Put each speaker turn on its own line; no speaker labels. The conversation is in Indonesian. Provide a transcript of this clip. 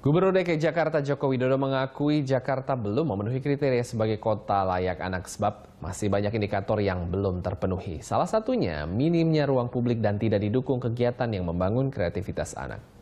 Gubernur DKI Jakarta Joko Widodo mengakui Jakarta belum memenuhi kriteria sebagai kota layak anak sebab masih banyak indikator yang belum terpenuhi. Salah satunya minimnya ruang publik dan tidak didukung kegiatan yang membangun kreativitas anak.